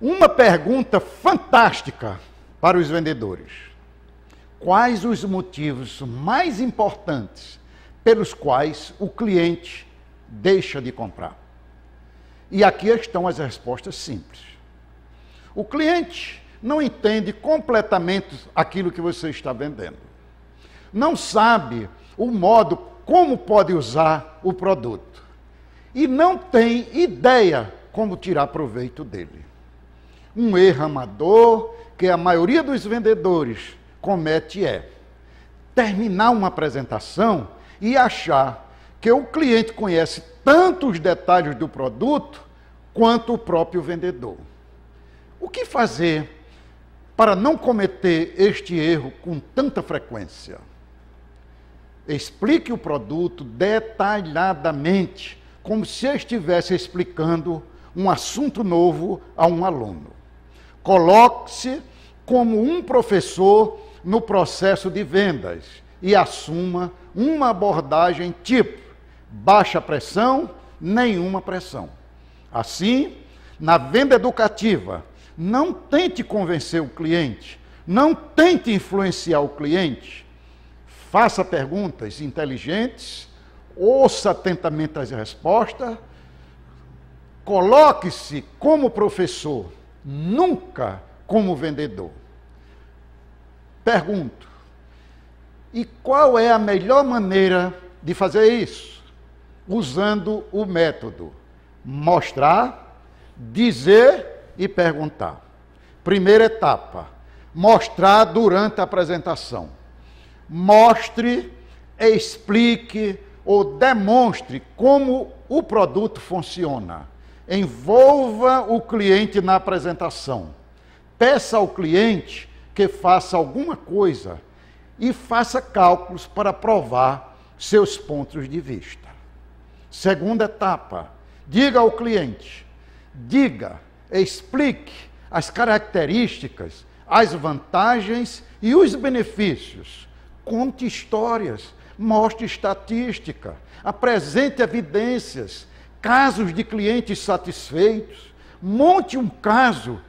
Uma pergunta fantástica para os vendedores. Quais os motivos mais importantes pelos quais o cliente deixa de comprar? E aqui estão as respostas simples. O cliente não entende completamente aquilo que você está vendendo. Não sabe o modo como pode usar o produto e não tem ideia como tirar proveito dele. Um erro amador que a maioria dos vendedores comete é terminar uma apresentação e achar que o cliente conhece tantos detalhes do produto quanto o próprio vendedor. O que fazer para não cometer este erro com tanta frequência? Explique o produto detalhadamente, como se estivesse explicando um assunto novo a um aluno. Coloque-se como um professor no processo de vendas e assuma uma abordagem tipo baixa pressão, nenhuma pressão. Assim, na venda educativa, não tente convencer o cliente, não tente influenciar o cliente, Faça perguntas inteligentes, ouça atentamente as respostas, coloque-se como professor, nunca como vendedor. Pergunto: e qual é a melhor maneira de fazer isso? Usando o método mostrar, dizer e perguntar. Primeira etapa: mostrar durante a apresentação mostre, explique ou demonstre como o produto funciona. Envolva o cliente na apresentação. Peça ao cliente que faça alguma coisa e faça cálculos para provar seus pontos de vista. Segunda etapa: diga ao cliente, diga, explique as características, as vantagens e os benefícios Conte histórias, mostre estatística, apresente evidências, casos de clientes satisfeitos. Monte um caso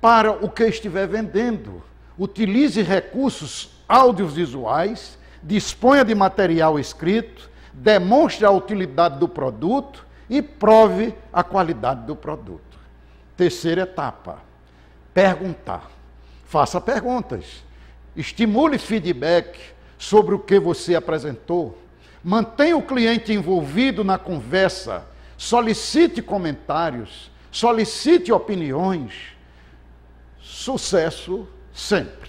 para o que estiver vendendo. Utilize recursos audiovisuais, disponha de material escrito, demonstre a utilidade do produto e prove a qualidade do produto. Terceira etapa: perguntar. Faça perguntas. Estimule feedback sobre o que você apresentou. Mantenha o cliente envolvido na conversa. Solicite comentários. Solicite opiniões. Sucesso sempre.